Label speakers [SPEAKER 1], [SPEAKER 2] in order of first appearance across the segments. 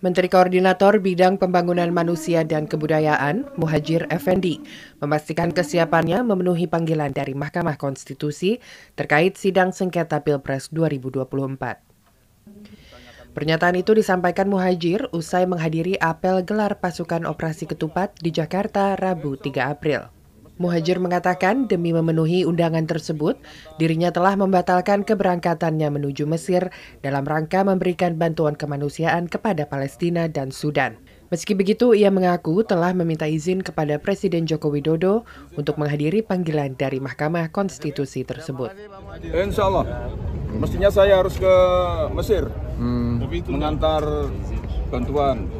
[SPEAKER 1] Menteri Koordinator Bidang Pembangunan Manusia dan Kebudayaan, Muhajir Effendi, memastikan kesiapannya memenuhi panggilan dari Mahkamah Konstitusi terkait sidang sengketa Pilpres 2024. Pernyataan itu disampaikan Muhajir usai menghadiri apel gelar pasukan operasi ketupat di Jakarta Rabu 3 April. Muhajir mengatakan demi memenuhi undangan tersebut, dirinya telah membatalkan keberangkatannya menuju Mesir dalam rangka memberikan bantuan kemanusiaan kepada Palestina dan Sudan. Meski begitu, ia mengaku telah meminta izin kepada Presiden Joko Widodo untuk menghadiri panggilan dari Mahkamah Konstitusi tersebut.
[SPEAKER 2] Insya Allah, mestinya saya harus ke Mesir hmm. mengantar bantuan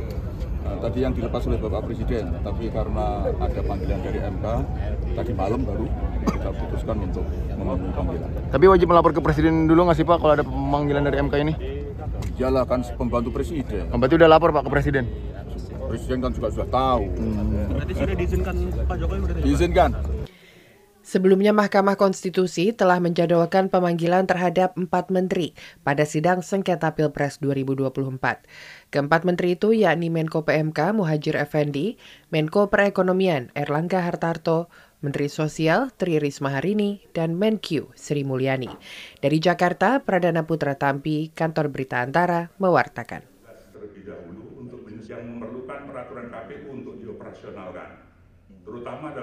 [SPEAKER 2] tadi yang dilepas oleh Bapak Presiden, tapi karena ada panggilan dari MK, tadi malam baru kita putuskan untuk memenuhi panggilan. Tapi wajib melapor ke Presiden dulu nggak sih Pak kalau ada pemanggilan dari MK ini? Iyalah kan pembantu Presiden. Pembantu udah lapor Pak ke Presiden? Presiden kan juga sudah tahu. Hmm. Berarti sudah diizinkan Pak Jokowi? Diizinkan.
[SPEAKER 1] Sebelumnya Mahkamah Konstitusi telah menjadwalkan pemanggilan terhadap empat menteri pada sidang sengketa Pilpres 2024. Keempat menteri itu yakni Menko PMK Muhajir Effendi, Menko Perekonomian Erlangga Hartarto, Menteri Sosial Tri Risma hari dan Menkyu Sri Mulyani. Dari Jakarta, Pradana Putra Tampi, Kantor Berita Antara, mewartakan.
[SPEAKER 2] yang memerlukan peraturan KPU untuk dioperasionalkan, terutama dalam